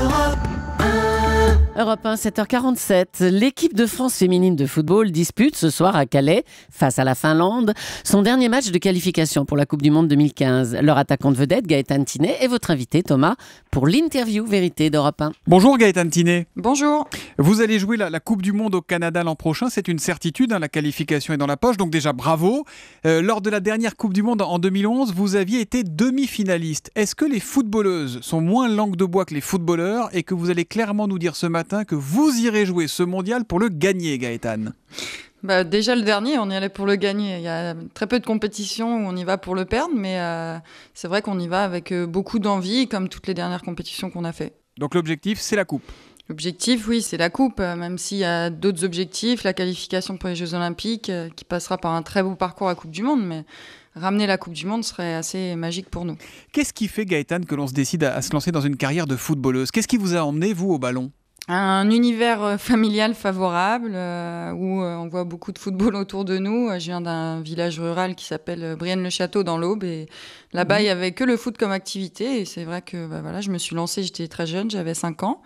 الغرب Europe 1, 7h47. L'équipe de France féminine de football dispute ce soir à Calais, face à la Finlande, son dernier match de qualification pour la Coupe du Monde 2015. Leur attaquante vedette, Gaëtan Tinet, et votre invité, Thomas, pour l'interview Vérité d'Europe 1. Bonjour Gaëtan Tinet. Bonjour. Vous allez jouer la, Coupe du Monde au Canada l'an prochain, c'est une certitude, hein, la qualification est dans la poche, donc déjà bravo. Euh, lors de la dernière Coupe du Monde en 2011, vous aviez été demi-finaliste. Est-ce que les footballeuses sont moins langue de bois que les footballeurs et que vous allez clairement nous dire ce matin que vous irez jouer ce mondial pour le gagner, Gaëtan bah, déjà le dernier, on y allait pour le gagner. Il y a très peu de compétitions où on y va pour le perdre, mais euh, c'est vrai qu'on y va avec euh, beaucoup d'envie, comme toutes les dernières compétitions qu'on a fait. Donc l'objectif, c'est la coupe. L'objectif, oui, c'est la coupe, euh, même s'il y a d'autres objectifs, la qualification pour les Jeux Olympiques, qui passera par un très beau parcours à Coupe du Monde, mais ramener la Coupe du Monde serait assez magique pour nous. Qu'est-ce qui fait, Gaëtan, que l'on se décide à se lancer dans une carrière de footballeuse Qu'est-ce qui vous a emmené, vous, au ballon un univers euh, familial favorable euh, où euh, on voit beaucoup de football autour de nous. Je viens d'un village rural qui s'appelle Brienne-le-Château dans l'Aube et là-bas mhm. il n'y avait que le foot comme activité et c'est vrai que bah, voilà, je me suis lancée, j'étais très jeune, j'avais 5 ans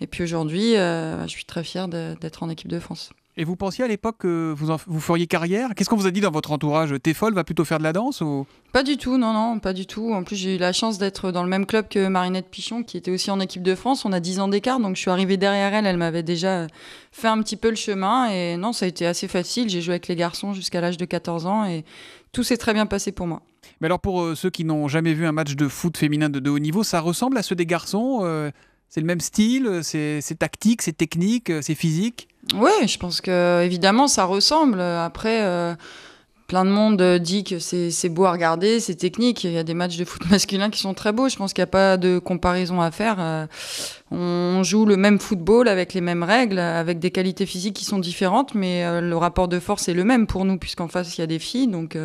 et puis aujourd'hui je suis très fière d'être en équipe de France. Et vous pensiez à l'époque que vous, vous feriez carrière Qu'est-ce qu'on vous a dit dans votre entourage T'es folle, va plutôt faire de la danse ou... Pas du tout, non, non, pas du tout. En plus, j'ai eu la chance d'être dans le même club que Marinette Pichon, qui était aussi en équipe de France. On a 10 ans d'écart, donc je suis arrivée derrière elle. Elle m'avait déjà fait un petit peu le chemin. Et non, ça a été assez facile. J'ai joué avec les garçons jusqu'à l'âge de 14 ans et tout s'est très bien passé pour moi. Mais alors, pour euh, ceux qui n'ont jamais vu un match de foot féminin de, haut niveau, ça ressemble à ceux des garçons euh, C'est le même style C'est tactique C'est technique C'est physique oui, je pense que évidemment ça ressemble. Après, euh, plein de monde euh, dit que c'est beau à regarder, c'est technique. Il y a des matchs de foot masculin qui sont très beaux. Je pense qu'il n'y a pas de comparaison à faire. Euh, on joue le même football avec les mêmes règles, avec des qualités physiques qui sont différentes, mais le rapport de force est le même pour nous puisqu'en face il y a des filles, donc.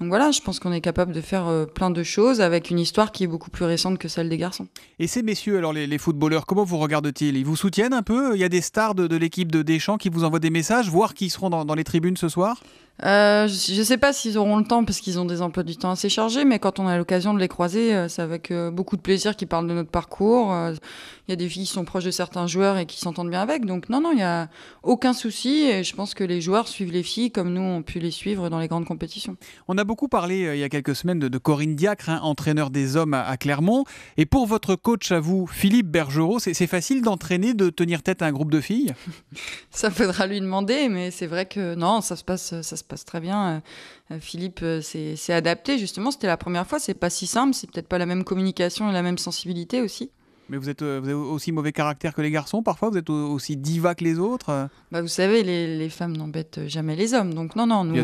Donc voilà, je pense qu'on est capable de faire euh, plein de choses avec une histoire qui est beaucoup plus récente que celle des garçons. Et ces messieurs, alors les, footballeurs, comment vous regardent-ils Ils vous soutiennent un peu Il y a des stars de, l'équipe de Deschamps qui vous envoient des messages, voire qui seront dans, les tribunes ce soir euh, je ne sais pas s'ils auront le temps parce qu'ils ont des emplois du temps assez chargés, mais quand on a l'occasion de les croiser, euh, c'est avec beaucoup de plaisir qu'ils parlent de notre parcours. Il y a des filles qui sont proches de certains joueurs et qui s'entendent bien avec. Donc non, non, il n'y a aucun souci. Et je pense que les joueurs suivent les filles comme nous on pu les suivre dans les grandes compétitions a beaucoup parlé euh, il y a quelques semaines de, Corinne Diacre, hein, entraîneur des hommes à, Clermont. Et pour votre coach à vous, Philippe Bergerot, c'est facile d'entraîner, de tenir tête à un groupe de filles Ça faudra lui demander, mais c'est vrai que non, ça se passe, ça se passe très bien. Euh, Philippe s'est euh, adapté, justement, c'était la première fois, c'est pas si simple, c'est peut-être pas la même communication et la même sensibilité aussi. Mais vous êtes, euh, avez aussi mauvais caractère que les garçons parfois Vous êtes aussi diva que les autres euh bah, Vous savez, les, les femmes n'embêtent jamais les hommes. Donc non, non, nous,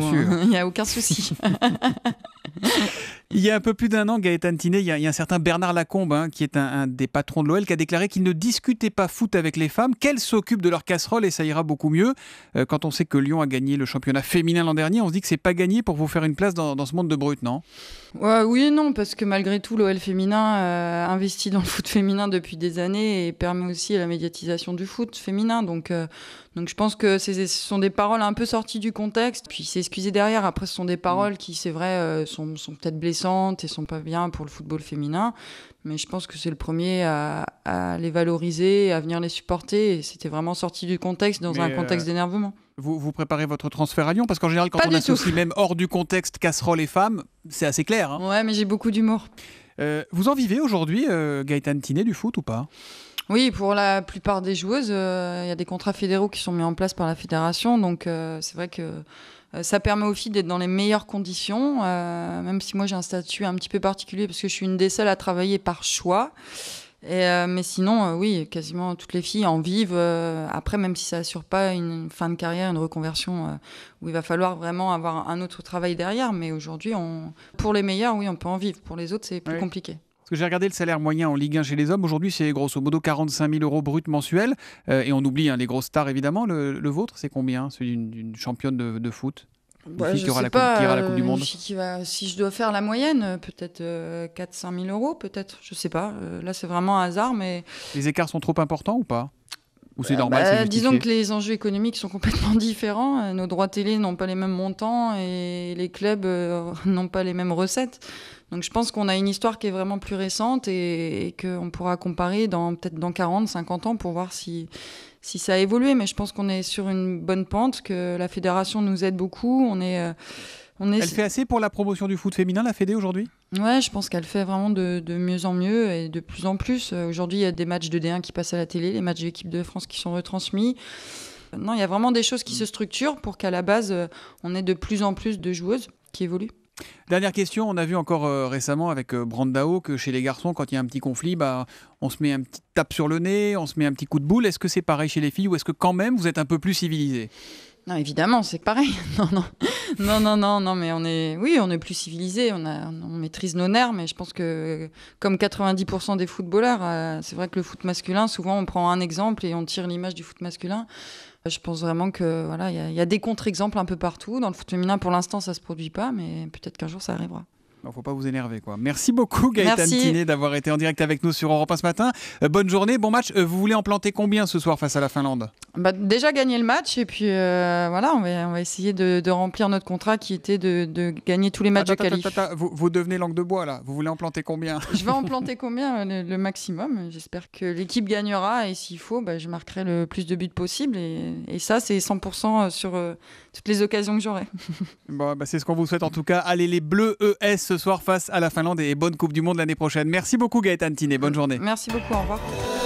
il n'y a aucun souci. Il y a un peu plus d'un an, Gaëtan Tinet, il y, a, un certain Bernard Lacombe, hein, qui est un, des patrons de l'OL, qui a déclaré qu'il ne discutait pas foot avec les femmes, qu'elles s'occupent de leur casserole et ça ira beaucoup mieux. Euh, quand on sait que Lyon a gagné le championnat féminin l'an dernier, on se dit que c'est pas gagné pour vous faire une place dans, ce monde de brut, non Oui et non, parce que malgré tout, l'OL féminin euh, investit dans le foot féminin depuis des années et permet aussi la médiatisation du foot féminin. Donc, euh, donc je pense que ce sont des paroles un peu sorties du contexte, puis s'excuser derrière. Après, ce sont des paroles qui, c'est vrai, euh, sont, peut-être blessantes et sont pas bien pour le football féminin, mais je pense que c'est le premier à, les valoriser, à venir les supporter. c'était vraiment sorti du contexte, dans un contexte euh, d'énervement. Vous, préparez votre transfert à Lyon Parce qu'en général, quand on est aussi même hors du contexte casserole et femmes, c'est assez clair. Hein. mais j'ai beaucoup d'humour. Euh, vous en vivez aujourd'hui, Gaëtan Tinet, du foot ou pas oui, pour la plupart des joueuses, euh, il y a des contrats fédéraux qui sont mis en place par la fédération, donc euh, c'est vrai que euh, ça permet aux filles d'être dans les meilleures conditions, même si moi j'ai un statut un petit peu particulier parce que je suis une des seules à travailler par choix. mais sinon, oui, quasiment toutes les filles en vivent. après, même si ça assure pas une fin de carrière, une reconversion, où il va falloir vraiment avoir un autre travail derrière. Mais aujourd'hui, pour les meilleurs, oui, on peut en vivre. Pour les autres, c'est plus compliqué que j'ai regardé le salaire moyen en Ligue 1 chez les hommes. Aujourd'hui, c'est grosso modo 45 000 euros bruts mensuels. Euh, et on oublie hein, les grosses stars, évidemment. Le, vôtre, c'est combien hein, Celui d'une championne de, foot bah, qui, ira la coupe, du euh, Monde Si je dois faire la moyenne, euh, peut-être 400 000 euros, peut-être, je sais pas. là, c'est vraiment un hasard, mais... Les écarts sont trop importants ou pas Ou c'est normal bah, Disons que les enjeux économiques sont complètement différents. Nos droits télé n'ont pas les mêmes montants et les clubs n'ont pas les mêmes recettes. Donc je pense qu'on a une histoire qui est vraiment plus récente et, qu'on pourra comparer dans peut-être dans 40, 50 ans pour voir si, si ça a évolué. Mais je pense qu'on est sur une bonne pente, que la fédération nous aide beaucoup. On est, euh, on Elle fait assez pour la promotion du foot féminin, la Fédé, aujourd'hui Ouais, je pense qu'elle fait vraiment de, mieux en mieux et de plus en plus. Euh, aujourd'hui, il y a des matchs de D1 qui passent à la télé, les matchs d'équipe de France qui sont retransmis. Non, il y a vraiment des choses qui se structurent pour qu'à la base, euh, on ait de plus en plus de joueuses qui évoluent. Dernière question, on a vu encore euh, récemment avec euh, Brandao que chez les garçons, quand il y a un petit conflit, bah, on se met un petit tape sur le nez, on se met un petit coup de boule. Est-ce que c'est pareil chez les filles ou est-ce que quand même vous êtes un peu plus civilisé non, évidemment, c'est pareil. Non, non. non, non, non, non, mais on est, oui, on est plus civilisé, on, maîtrise nos nerfs, mais je pense que comme 90% des footballeurs, euh, c'est vrai que le foot masculin, souvent on prend un exemple et on tire l'image du foot masculin. Euh, je pense vraiment que voilà, il y, y, a des contre-exemples un peu partout. Dans le foot féminin, pour l'instant, ça se produit pas, mais peut-être qu'un jour, ça arrivera ne faut pas vous énerver. quoi. Merci beaucoup Gaëtan Tiné Tinet d'avoir été en direct avec nous sur Europe 1 ce matin. Euh, bonne journée, bon match. Euh, vous voulez en planter combien ce soir face à la Finlande bah, Déjà gagner le match et puis euh, voilà, on va, on va essayer de, remplir notre contrat qui était de, gagner tous les matchs de qualif. vous, vous, devenez langue de bois là, vous voulez en planter combien Je vais en planter combien le, maximum. J'espère que l'équipe gagnera et s'il faut, bah, je marquerai le plus de buts possible et, ça c'est 100% sur toutes les occasions que j'aurai. bon, bah, c'est ce qu'on vous souhaite en tout cas. Allez les bleus ES ce soir face à la Finlande et bonne Coupe du Monde l'année prochaine. Merci beaucoup Gaëtan et bonne journée. Merci beaucoup, au revoir.